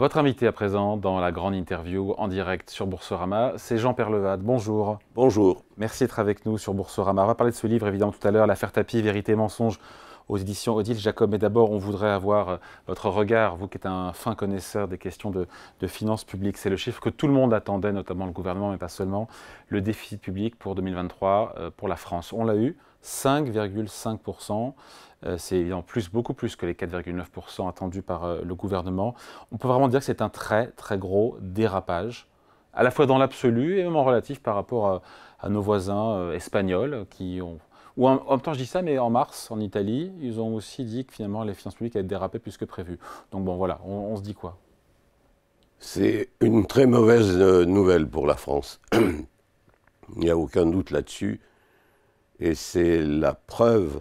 Votre invité à présent dans la grande interview en direct sur Boursorama, c'est Jean Perlevade. Bonjour. Bonjour. Merci d'être avec nous sur Boursorama. On va parler de ce livre évidemment tout à l'heure, L'affaire tapis, vérité, mensonge aux éditions Odile Jacob. Mais d'abord, on voudrait avoir euh, votre regard, vous qui êtes un fin connaisseur des questions de, finances publiques. C'est le chiffre que tout le monde attendait, notamment le gouvernement, mais pas seulement. Le déficit public pour 2023 euh, pour la France. On l'a eu, 5,5%. Euh, c'est en plus, beaucoup plus que les 4,9% attendus par euh, le gouvernement. On peut vraiment dire que c'est un très très gros dérapage, à la fois dans l'absolu et même en relatif par rapport à, nos voisins euh, espagnols qui ont ou en, même temps, je dis ça, mais en mars, en Italie, ils ont aussi dit que finalement les finances publiques allaient dérapé plus que prévu. Donc bon, voilà, on se dit quoi C'est une très mauvaise nouvelle pour la France. Il n'y a aucun doute là-dessus. Et c'est la preuve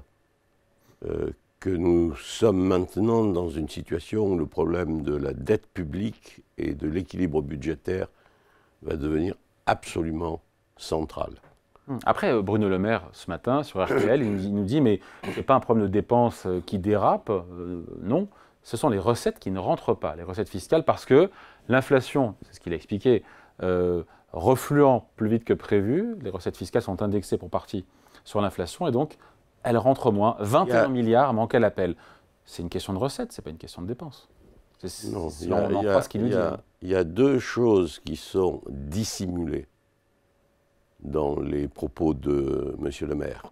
euh, que nous sommes maintenant dans une situation où le problème de la dette publique et de l'équilibre budgétaire va devenir absolument central. Hmm. Après, euh, Bruno Le Maire, ce matin, sur RTL, il nous dit, mais ce n'est pas un problème de dépenses euh, qui dérape, non, ce sont les recettes qui ne rentrent pas, les recettes fiscales, parce que l'inflation, c'est ce qu'il a expliqué, euh, refluant plus vite que prévu, les recettes fiscales sont indexées pour partie sur l'inflation, et donc elle rentre moins. 21 milliards manquent à l'appel. C'est une question de recettes, c'est pas une question de dépense. ce qu'il dit. Il y a deux choses qui sont dissimulées dans les propos de M. le maire.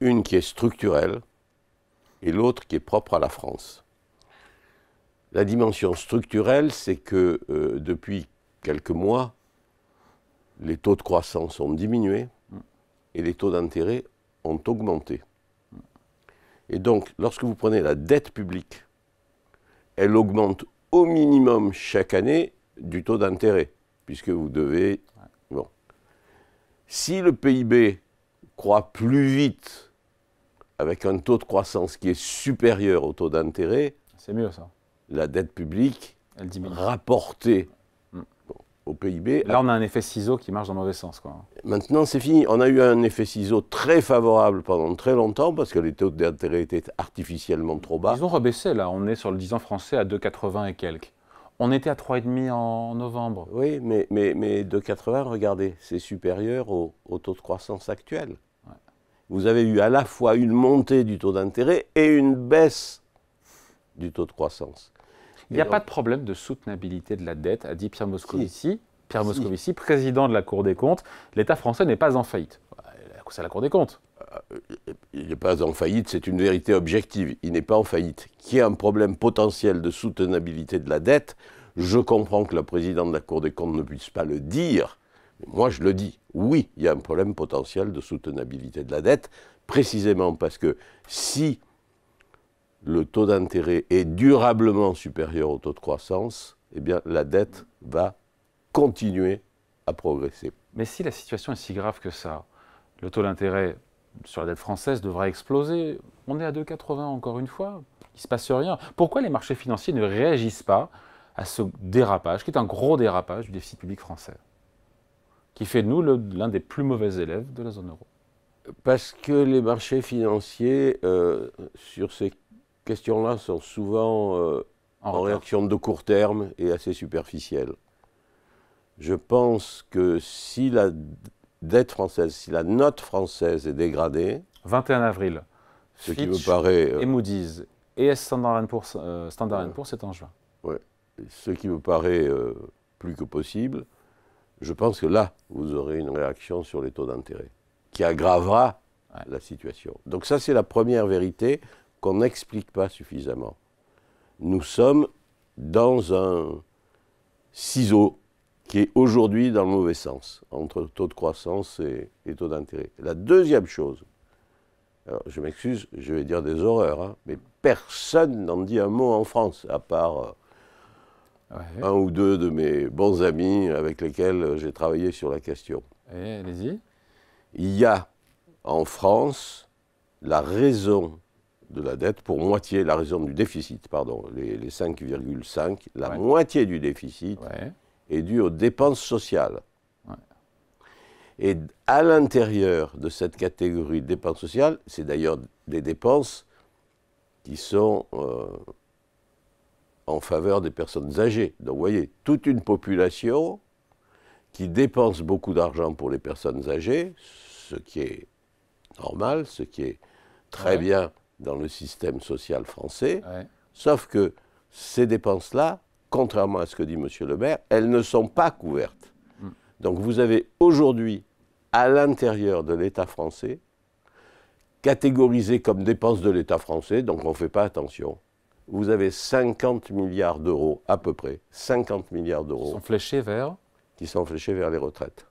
Une qui est structurelle et l'autre qui est propre à la France. La dimension structurelle, c'est que euh, depuis quelques mois, les taux de croissance ont diminué mm. et les taux d'intérêt ont augmenté. Et donc, lorsque vous prenez la dette publique, elle augmente au minimum chaque année du taux d'intérêt, puisque vous devez... Bon. Si le PIB croît plus vite avec un taux de croissance qui est supérieur au taux d'intérêt, c'est mieux ça. La dette publique elle diminue. rapportée au PIB. Là, on a un effet ciseau qui marche dans le mauvais sens. Maintenant, c'est fini. On a eu un effet ciseau très favorable pendant très longtemps parce que les taux d'intérêt étaient artificiellement trop bas. Ils ont rebaissé, là. On est sur le 10 ans français à 2,80 et quelques. On était à 3,5 en novembre. Oui, mais, mais, mais 2,80, regardez, c'est supérieur au, taux de croissance actuel. Vous avez eu à la fois une montée du taux d'intérêt et une baisse du taux de croissance. Il n'y a pas de problème de soutenabilité de la dette, a dit Pierre Moscovici. Pierre Moscovici, président de la Cour des comptes, l'État français n'est pas en faillite. Euh, c'est la Cour des comptes. Euh, il n'est pas en faillite, c'est une vérité objective. Il n'est pas en faillite. Qu'il y ait un problème potentiel de soutenabilité de la dette, je comprends que la présidente de la Cour des comptes ne puisse pas le dire. moi, je le dis. Oui, il y a un problème potentiel de soutenabilité de la dette, précisément parce que si le taux d'intérêt est durablement supérieur au taux de croissance, eh bien la dette va continuer à progresser. Mais si la situation est si grave que ça, le taux d'intérêt sur la dette française devra exploser. On est à 2,80 encore une fois. Il ne se passe rien. Pourquoi les marchés financiers ne réagissent pas à ce dérapage, qui est un gros dérapage du déficit public français, qui fait de nous l'un des plus mauvais élèves de la zone euro Parce que les marchés financiers, euh, sur ces questions-là sont souvent euh, en, réaction de court terme et assez superficielles. Je pense que si la dette française, si la note française est dégradée. 21 avril. Ce qui me paraît. Euh, et Moody's et Standard Poor's, euh, Standard Poor's est en juin. Oui, Ce qui me paraît plus que possible, je pense que là, vous aurez une réaction sur les taux d'intérêt qui aggravera la situation. Donc ça, c'est la première vérité qu'on n'explique pas suffisamment. Nous sommes dans un ciseau qui est aujourd'hui dans le mauvais sens, entre taux de croissance et, taux d'intérêt. La deuxième chose, je m'excuse, je vais dire des horreurs, hein, mais personne n'en dit un mot en France, à part euh, un ou deux de mes bons amis avec lesquels j'ai travaillé sur la question. Eh, allez-y. Il y a en France la raison de la dette pour moitié, la raison du déficit, pardon, les, 5,5, la moitié du déficit est due aux dépenses sociales. Et à l'intérieur de cette catégorie de dépenses sociales, c'est d'ailleurs des dépenses qui sont euh, en faveur des personnes âgées. Donc vous voyez, toute une population qui dépense beaucoup d'argent pour les personnes âgées, ce qui est normal, ce qui est très bien dans le système social français, sauf que ces dépenses-là, contrairement à ce que dit M. Le Maire, elles ne sont pas couvertes. Mm. Donc vous avez aujourd'hui, à l'intérieur de l'État français, catégorisé comme dépenses de l'État français, donc on ne fait pas attention, vous avez 50 milliards d'euros à peu près, 50 milliards d'euros. Qui sont fléchés vers Qui sont fléchés vers les retraites.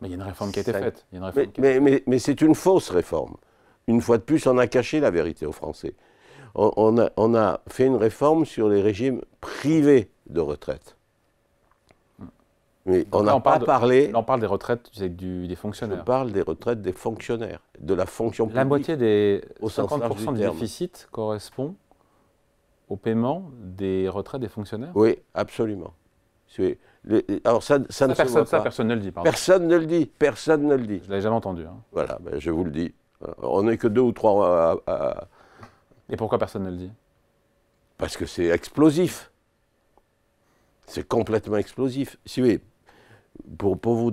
Mais il y a une réforme qui a été faite. mais c'est une fausse réforme une fois de plus, on a caché la vérité aux Français. On, a, fait une réforme sur les régimes privés de retraite. Mais on n'a pas parlé. on parle des retraites des fonctionnaires. On parle des retraites des fonctionnaires, de la fonction publique. La moitié des 50% du, déficit correspond au paiement des retraites des fonctionnaires Oui, absolument. ça, personne, ne le dit. Personne ne le dit. Personne ne le dit. Je l'ai jamais entendu. Hein. Voilà, ben, je vous le dis. Euh, on n'est que deux ou trois euh, à, Et pourquoi personne ne le dit Parce que c'est explosif. C'est complètement explosif. Si vous pour, vous,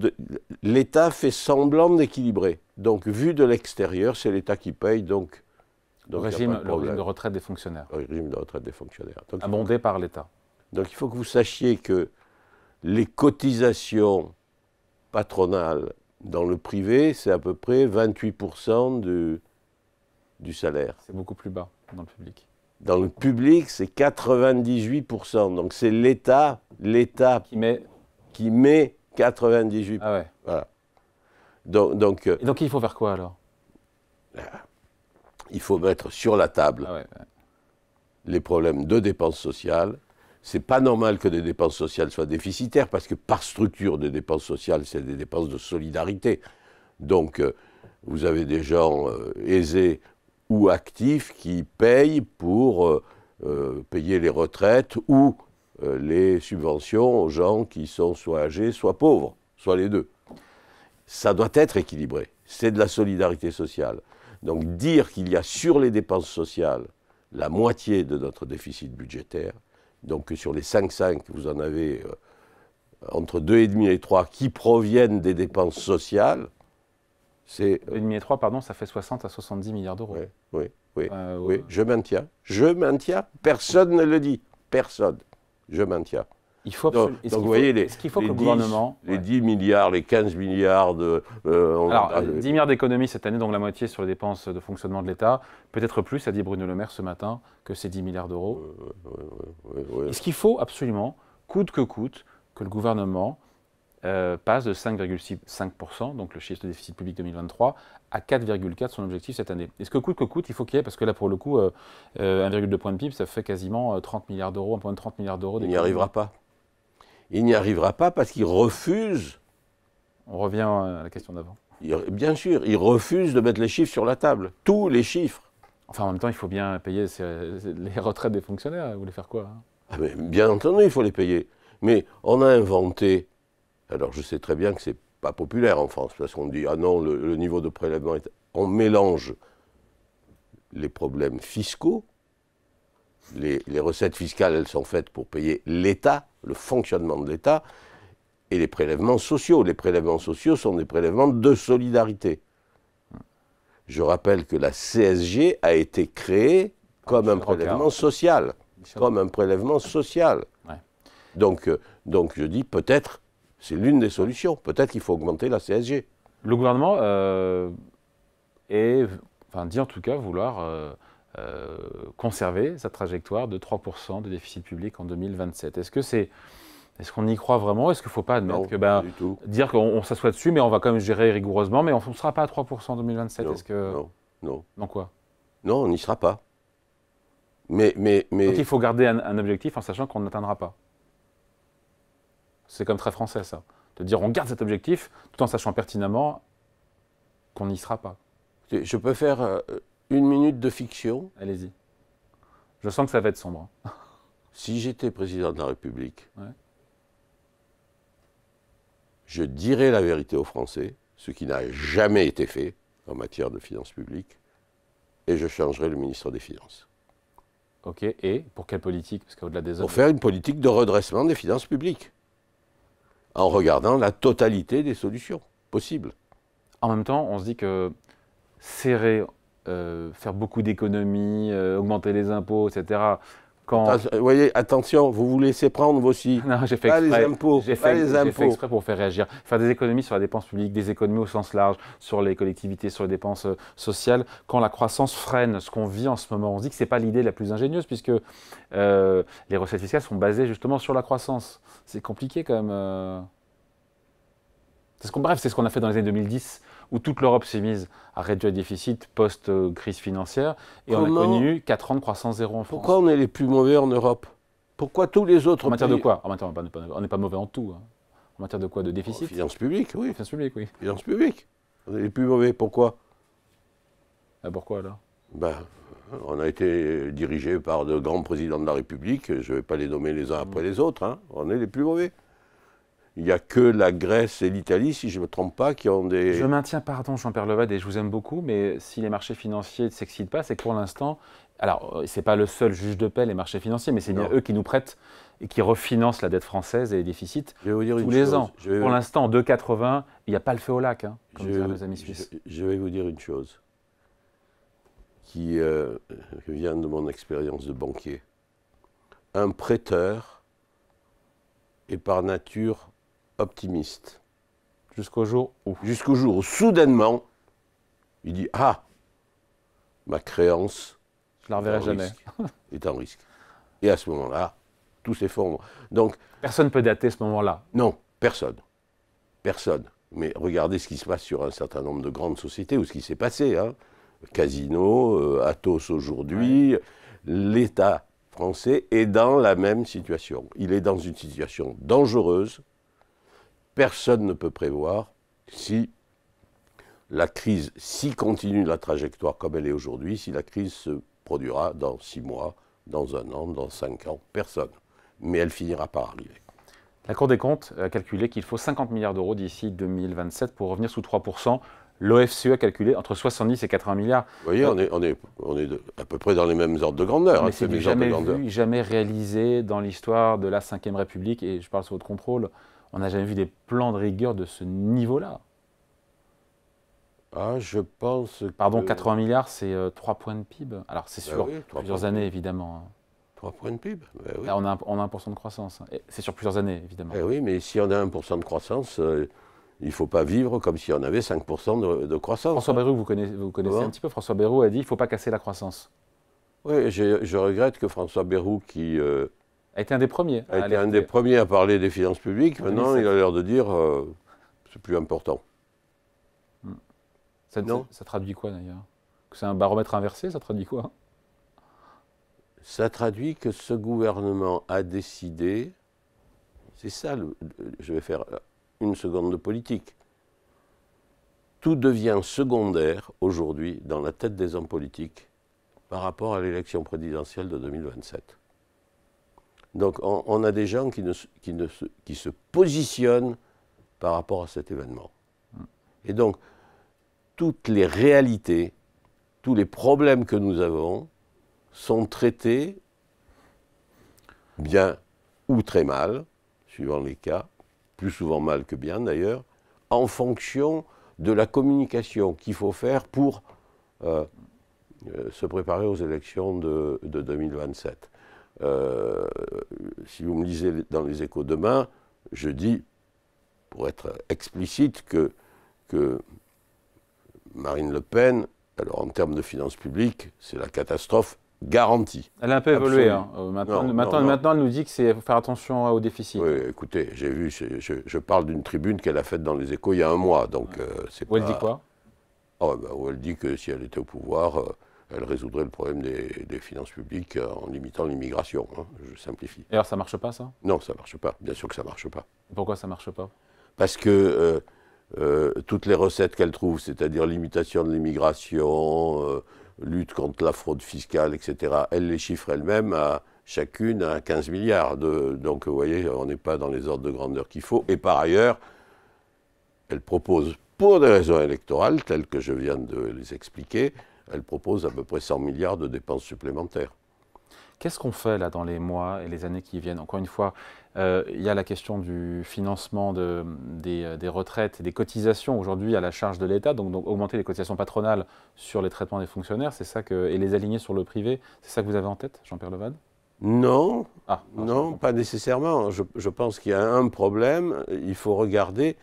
l'État fait semblant d'équilibrer. Donc, vu de l'extérieur, c'est l'État qui paye. Donc, le, régime, de retraite des fonctionnaires. régime de retraite des fonctionnaires. Abondé par l'État. Donc, il faut que vous sachiez que les cotisations patronales dans le privé, c'est à peu près 28% du, salaire. C'est beaucoup plus bas dans le public. Dans le public, c'est 98%. Donc c'est l'État, l'État qui met, 98%. Ah ouais. Voilà. Donc, donc, euh, Et donc il faut faire quoi alors Il faut mettre sur la table ah les problèmes de dépenses sociales, c'est pas normal que des dépenses sociales soient déficitaires parce que par structure des dépenses sociales, c'est des dépenses de solidarité. Donc euh, vous avez des gens euh, aisés ou actifs qui payent pour euh, payer les retraites ou les subventions aux gens qui sont soit âgés, soit pauvres, soit les deux. Ça doit être équilibré. C'est de la solidarité sociale. Donc dire qu'il y a sur les dépenses sociales la moitié de notre déficit budgétaire, donc sur les 5,5, vous en avez euh, entre 2,5 et 3 qui proviennent des dépenses sociales. C'est, 2,5 et 3, pardon, ça fait 60 à 70 milliards d'euros. Euh, oui, oui, oui, oui. je maintiens. Je maintiens. Personne ne le dit. Personne. Je maintiens. Il faut absolument... donc, voyez, les, faut que le gouvernement... Les 10 milliards, les 15 milliards de... Euh, Alors, 10 ah, euh, milliards d'économies cette année, donc la moitié sur les dépenses de fonctionnement de l'État. Peut-être plus, a dit Bruno Le Maire ce matin, que ces 10 milliards d'euros. Est-ce qu'il faut absolument, coûte que coûte, que le gouvernement euh, passe de 5,5%, donc le chiffre de déficit public 2023, à 4,4% son objectif cette année. Est-ce que coûte que coûte, il faut qu'il y ait, parce que là pour le coup, 1,2 point de PIB, ça fait quasiment 30 milliards d'euros, un point de 30 milliards d'euros. Il n'y arrivera pas il n'y arrivera pas parce qu'il refuse. On revient à la question d'avant. Bien sûr, il refuse de mettre les chiffres sur la table, tous les chiffres. Enfin, en même temps, il faut bien payer les retraites des fonctionnaires. Vous voulez faire quoi hein ah ben, Bien entendu, il faut les payer. Mais on a inventé. Alors, je sais très bien que ce n'est pas populaire en France parce qu'on dit ah non, le, le niveau de prélèvement est. On mélange les problèmes fiscaux les, recettes fiscales, elles sont faites pour payer l'État, le fonctionnement de l'État, et les prélèvements sociaux. Les prélèvements sociaux sont des prélèvements de solidarité. Je rappelle que la CSG a été créée comme un prélèvement social. Comme un prélèvement social. Donc, euh, donc je dis peut-être, c'est l'une des solutions, peut-être qu'il faut augmenter la CSG. Le gouvernement euh, enfin, dit en tout cas vouloir euh, euh, conserver sa trajectoire de 3% de déficit public en 2027. Est-ce que c'est est-ce qu'on y croit vraiment Est-ce qu'il ne faut pas admettre que ben, dire qu'on s'assoit dessus, mais on va quand même gérer rigoureusement, mais on ne sera pas à 3% en 2027 non, que... non, non. quoi Non, on n'y sera pas. Mais, mais, mais... Donc il faut garder un, objectif en sachant qu'on n'atteindra pas. C'est comme très français ça. De dire on garde cet objectif tout en sachant pertinemment qu'on n'y sera pas. Je peux faire euh, une minute de fiction. Allez-y. Je sens que ça va être sombre. si j'étais président de la République, je dirais la vérité aux Français, ce qui n'a jamais été fait en matière de finances publiques, et je changerais le ministre des Finances. Ok, et pour quelle politique Pour faire une politique de redressement des finances publiques, en regardant la totalité des solutions possibles. En même temps, on se dit que serrer euh, faire beaucoup d'économies, euh, augmenter les impôts, etc. Quand... vous euh, voyez, attention, vous vous laissez prendre vous aussi. Non, j'ai fait les impôts. J'ai fait, exprès pour faire réagir. Faire des économies sur la dépense publique, des économies au sens large, sur les collectivités, sur les dépenses sociales. Quand la croissance freine ce qu'on vit en ce moment, on se dit que ce n'est pas l'idée la plus ingénieuse, puisque les recettes fiscales sont basées justement sur la croissance. C'est compliqué quand même. ce qu'on, bref, c'est ce qu'on a fait dans les années 2010 où toute l'Europe s'est mise à réduire le déficit post-crise financière, et on a connu 4 ans de croissance zéro en France. Pourquoi on est les plus mauvais en Europe Pourquoi tous les autres En matière de quoi en matière, On n'est pas mauvais en tout. Hein. En matière de quoi De déficit oh, Finances publiques, oui. Finances publiques, oui. Finances publiques. On est les plus mauvais. Pourquoi ah, Pourquoi alors ben, on a été dirigé par de grands présidents de la République, je ne vais pas les nommer les uns après mmh. les autres, hein. on est les plus mauvais. Il n'y a que la Grèce et l'Italie, si je ne me trompe pas, qui ont des... Je maintiens, pardon Jean pierre Levade, et je vous aime beaucoup, mais si les marchés financiers ne s'excitent pas, c'est que pour l'instant, alors euh, ce n'est pas le seul juge de paix, les marchés financiers, mais c'est bien eux qui nous prêtent et qui refinancent la dette française et les déficits tous les ans. Pour l'instant, en 2,80, il n'y a pas le feu au lac, hein, comme je... nos amis suisses. Je... vais vous dire une chose euh, qui vient de mon expérience de banquier. Un prêteur est par nature optimiste. Jusqu'au jour où Jusqu'au jour où, soudainement, il dit Ah, ma créance. Je la reverrai jamais. est en risque. Et à ce moment-là, tout s'effondre. Donc. Personne ne peut dater ce moment-là. Non, personne. Personne. Mais regardez ce qui se passe sur un certain nombre de grandes sociétés ou ce qui s'est passé. Hein. Casino, euh, Atos aujourd'hui. L'État français est dans la même situation. Il est dans une situation dangereuse personne ne peut prévoir si la crise, si continue la trajectoire comme elle est aujourd'hui, si la crise se produira dans six mois, dans un an, dans cinq ans, personne. Mais elle finira par arriver. La Cour des comptes a calculé qu'il faut 50 milliards d'euros d'ici 2027 pour revenir sous 3 l'OFCE a calculé entre 70 et 80 milliards. Vous voyez, on, est, à peu près dans les mêmes ordres de grandeur. Mais hein, c'est jamais vu, jamais réalisé dans l'histoire de la Ve République, et je parle sous votre contrôle, on n'a jamais vu des plans de rigueur de ce niveau-là. Ah, je pense que... Pardon, 80 milliards, c'est 3 euh, points de PIB. Alors, c'est sur plusieurs années, évidemment. 3 points de PIB on a, on a 1% de croissance. C'est sur plusieurs années, évidemment. oui, mais si on a 1% de croissance... Euh, il ne faut pas vivre comme si on avait 5% de, croissance. François hein. Bayrou, vous connaissez, un petit peu, François Bayrou a dit il ne faut pas casser la croissance. Oui, je regrette que François Bayrou, qui euh, a été un des premiers, a été un des premiers à parler des finances publiques, maintenant il a l'air de dire euh, c'est plus important. Hmm. Ça, ça, traduit quoi d'ailleurs Que c'est un baromètre inversé, ça traduit quoi Ça traduit que ce gouvernement a décidé. C'est ça, je vais faire une seconde de politique. Tout devient secondaire aujourd'hui dans la tête des hommes politiques par rapport à l'élection présidentielle de 2027. Donc on, a des gens qui, ne, qui, ne, qui se positionnent par rapport à cet événement. Mm. Et donc toutes les réalités, tous les problèmes que nous avons sont traités bien ou très mal, suivant les cas, plus souvent mal que bien d'ailleurs, en fonction de la communication qu'il faut faire pour euh, euh, se préparer aux élections de, 2027. Euh, si vous me lisez dans les échos demain, je dis, pour être explicite, que, que Marine Le Pen, alors en termes de finances publiques, c'est la catastrophe elle a un peu évolué. Hein. Euh, maintenant, elle nous dit qu'il faut faire attention hein, au déficit. Oui, écoutez, j'ai vu, je, parle d'une tribune qu'elle a faite dans les échos il y a un mois. Donc, euh, où elle dit quoi ah, bah, Où elle dit que si elle était au pouvoir, euh, elle résoudrait le problème des, finances publiques en limitant l'immigration. Hein. Je simplifie. Et alors, ça ne marche pas, ça Non, ça ne marche pas. Bien sûr que ça ne marche pas. Pourquoi ça ne marche pas Parce que toutes les recettes qu'elle trouve, c'est-à-dire limitation de l'immigration, lutte contre la fraude fiscale, etc., elle les chiffre elle-même à chacune à 15 milliards. De, donc vous voyez, on n'est pas dans les ordres de grandeur qu'il faut. Et par ailleurs, elle propose, pour des raisons électorales, telles que je viens de les expliquer, elle propose à peu près 100 milliards de dépenses supplémentaires. Qu'est-ce qu'on fait là dans les mois et les années qui viennent Encore une fois, euh, il y a la question du financement de, euh, des, retraites et des cotisations aujourd'hui à la charge de l'État, donc, augmenter les cotisations patronales sur les traitements des fonctionnaires, c'est ça que, et les aligner sur le privé, c'est ça que vous avez en tête, Jean-Pierre Levade Non, ah, non, pas nécessairement. Je, pense qu'il y a un problème, il faut regarder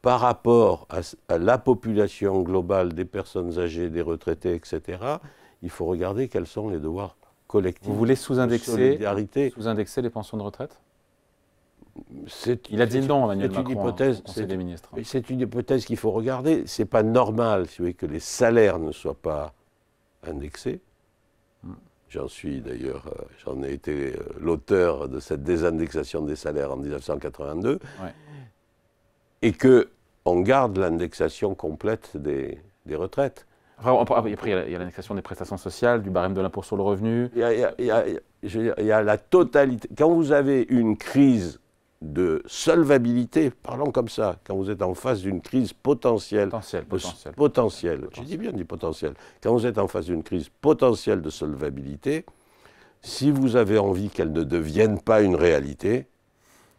par rapport à, la population globale des personnes âgées, des retraités, etc., il faut regarder quels sont les devoirs collectifs. Vous voulez sous-indexer sous les pensions de retraite il a dit non, Emmanuel Macron, une hein, hypothèse, c'est, des ministres. C'est une hypothèse qu'il faut regarder. C'est pas normal, si vous voulez, que les salaires ne soient pas indexés. J'en suis d'ailleurs, euh, j'en ai été euh, l'auteur de cette désindexation des salaires en 1982. Et qu'on garde l'indexation complète des, retraites. Après, il y a l'indexation des prestations sociales, du barème de l'impôt sur le revenu. il y a la totalité. Quand vous avez une crise de solvabilité, parlons comme ça, quand vous êtes en face d'une crise potentielle. potentielle, potentielle. Je dis bien du potentiel. Quand vous êtes en face d'une crise potentielle de solvabilité, si vous avez envie qu'elle ne devienne pas une réalité,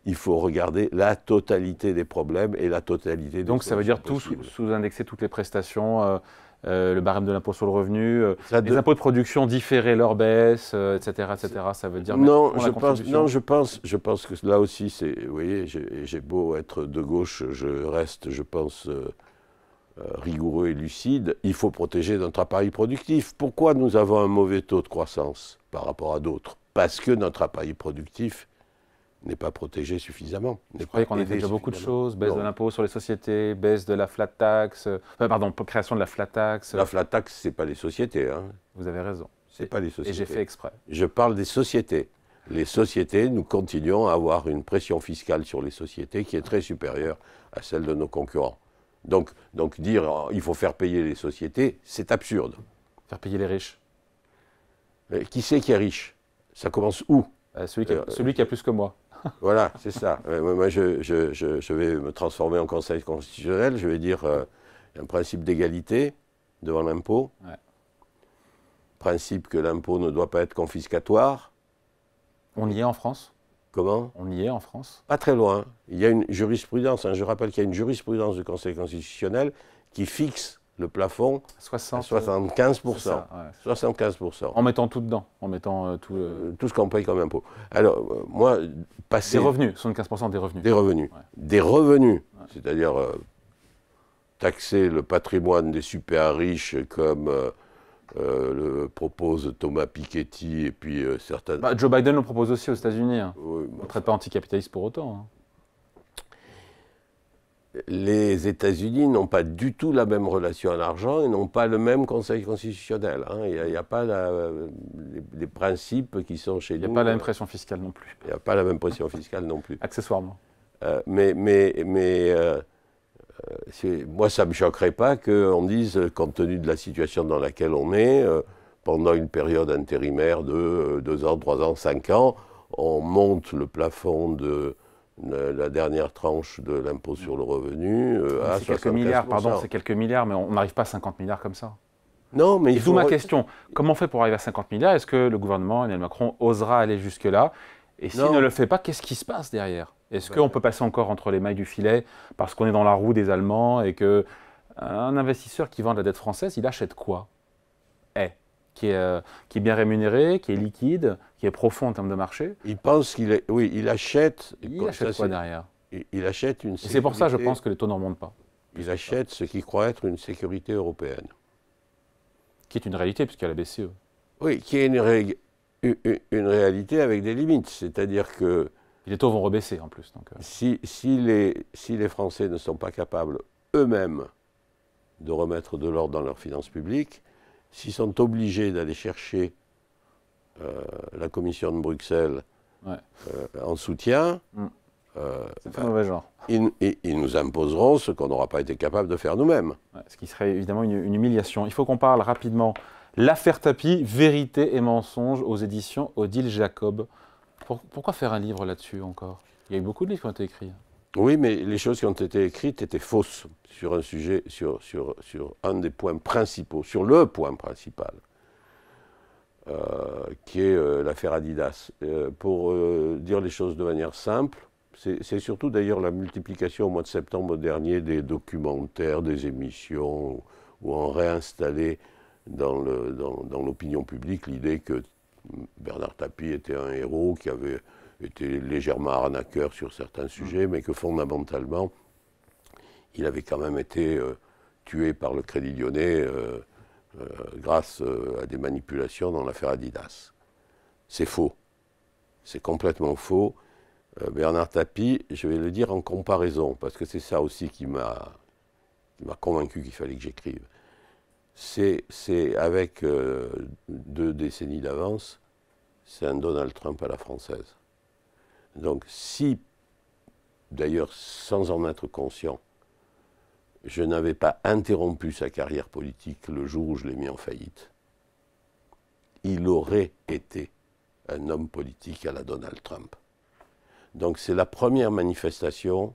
il faut regarder la totalité des problèmes et la totalité des Donc ça veut dire tout sous-indexer toutes les prestations euh, euh, le barème de l'impôt sur le revenu, euh, les impôts de production différés leur baisse, etc., euh, etc. Ça veut dire non, je pense, non, je pense, je pense que là aussi, c'est, vous voyez, j'ai beau être de gauche, je reste, je pense. rigoureux et lucide, il faut protéger notre appareil productif. Pourquoi nous avons un mauvais taux de croissance par rapport à d'autres Parce que notre appareil productif n'est pas protégé suffisamment. Vous croyais qu'on a déjà beaucoup de choses, baisse de l'impôt sur les sociétés, baisse de la flat tax, euh, pardon, création de la flat tax. La flat tax, ce n'est pas les sociétés. Hein. Vous avez raison. Ce pas les sociétés. Et j'ai fait exprès. Je parle des sociétés. Les sociétés, nous continuons à avoir une pression fiscale sur les sociétés qui est très supérieure à celle de nos concurrents. Donc, donc dire oh, il faut faire payer les sociétés, c'est absurde. Faire payer les riches. qui c'est qui est riche Ça commence où euh, euh, celui qui a plus que moi. Voilà, c'est ça. Euh, moi, je, vais me transformer en Conseil constitutionnel. Je vais dire euh, un principe d'égalité devant l'impôt. Principe que l'impôt ne doit pas être confiscatoire. On y est en France Comment On y est en France Pas très loin. Il y a une jurisprudence. Hein. je rappelle qu'il y a une jurisprudence du Conseil constitutionnel qui fixe le plafond 75%. 75%. Euh, en mettant tout dedans, en mettant euh, tout... Euh, tout ce qu'on paye comme impôt. Alors, moi, passer... Des revenus, 75% des revenus. Des revenus. Des revenus, c'est-à-dire taxer le patrimoine des super riches comme... le propose Thomas Piketty et puis certains... Bah, Joe Biden le propose aussi aux États-Unis. Hein. Bah, On ne traite pas anticapitaliste pour autant. Hein les États-Unis n'ont pas du tout la même relation à l'argent et n'ont pas le même Conseil constitutionnel. Hein. Il n'y a, pas les, principes qui sont chez nous. Il n'y a pas la même euh, pression fiscale non plus. Il n'y a pas la même pression fiscale non plus. Accessoirement. Euh, mais mais, mais euh, moi, ça ne me choquerait pas qu'on dise, compte tenu de la situation dans laquelle on est, pendant une période intérimaire de 2 ans, 3 ans, 5 ans, on monte le plafond de la, dernière tranche de l'impôt sur le revenu euh, à C'est quelques milliards, pardon, c'est quelques milliards, mais on n'arrive pas à 50 milliards comme ça. Non, mais il faut... ma question. Comment on fait pour arriver à 50 milliards Est-ce que le gouvernement, Emmanuel Macron, osera aller jusque-là Et s'il ne le fait pas, qu'est-ce qui se passe derrière Est-ce ben. qu'on peut passer encore entre les mailles du filet parce qu'on est dans la roue des Allemands et que euh, un investisseur qui vend de la dette française, il achète quoi Eh, qui est euh, bien rémunéré, qui est liquide, qui est profond en termes de marché. Il pense qu'il est, oui, il achète. Il achète quoi derrière il, achète une. Sécurité, c'est pour ça, je pense que les taux ne remontent pas. Il achète ce qu'il croit être une sécurité européenne. Qui est une réalité puisqu'il y a la BCE. Oui, qui est une, une, réalité avec des limites, c'est-à-dire que. les taux vont rebaisser en plus. Donc, euh. si, les, si les Français ne sont pas capables eux-mêmes de remettre de l'ordre dans leurs finances publiques, s'ils sont obligés d'aller chercher euh, la commission de Bruxelles euh, en soutien. Mmh. mauvais genre. Ils, nous imposeront ce qu'on n'aura pas été capable de faire nous-mêmes. ce qui serait évidemment une, humiliation. Il faut qu'on parle rapidement. L'affaire tapis vérité et mensonge aux éditions Odile Jacob. pourquoi faire un livre là-dessus encore Il y a eu beaucoup de livres qui ont été écrits. Oui, mais les choses qui ont été écrites étaient fausses sur un sujet, sur, sur un des points principaux, sur le point principal. Euh, qui est euh, l'affaire Adidas. Euh, pour dire les choses de manière simple, c'est surtout d'ailleurs la multiplication au mois de septembre dernier des documentaires, des émissions, ou en réinstaller dans l'opinion dans, publique l'idée que Bernard Tapie était un héros qui avait été légèrement arnaqueur sur certains sujets, mais que fondamentalement, il avait quand même été tué par le Crédit Lyonnais. Euh, grâce euh, à des manipulations dans l'affaire Adidas. C'est faux. C'est complètement faux. Euh, Bernard Tapie, je vais le dire en comparaison, parce que c'est ça aussi qui m'a convaincu qu'il fallait que j'écrive. C'est avec deux décennies d'avance, c'est un Donald Trump à la française. Donc si, d'ailleurs sans en être conscient, je n'avais pas interrompu sa carrière politique le jour où je l'ai mis en faillite, il aurait été un homme politique à la Donald Trump. Donc c'est la première manifestation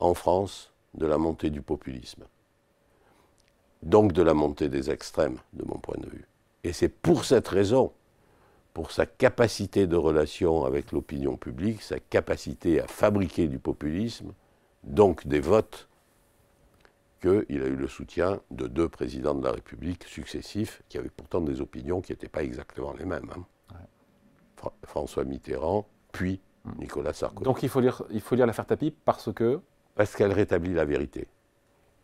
en France de la montée du populisme, donc de la montée des extrêmes, de mon point de vue. Et c'est pour cette raison, pour sa capacité de relation avec l'opinion publique, sa capacité à fabriquer du populisme, donc des votes, qu'il a eu le soutien de deux présidents de la République successifs qui avaient pourtant des opinions qui n'étaient pas exactement les mêmes. Hein. François Mitterrand, puis mm. Nicolas Sarkozy. Donc il faut lire, il faut lire l'affaire Tapie parce que... Parce qu'elle rétablit la vérité.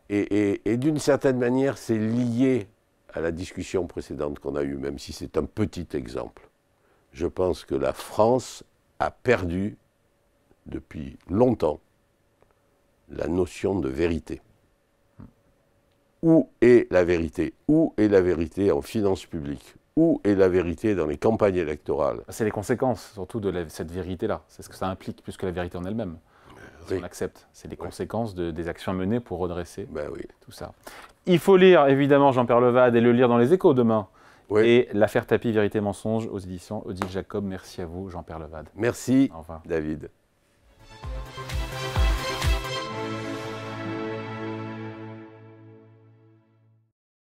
Et, et d'une certaine manière, c'est lié à la discussion précédente qu'on a eue, même si c'est un petit exemple. Je pense que la France a perdu depuis longtemps la notion de vérité. Où est la vérité Où est la vérité en finances publiques Où est la vérité dans les campagnes électorales C'est les conséquences, surtout, de cette vérité-là. C'est ce que ça implique, plus que la vérité en elle-même. on accepte. C'est les conséquences de, des actions menées pour redresser bah oui. tout ça. Il faut lire, évidemment, Jean-Pierre Levade et le lire dans les échos demain. Et l'affaire Tapis, Vérité, Mensonge aux éditions Odile Jacob. Merci à vous, Jean-Pierre Levade. Merci, David.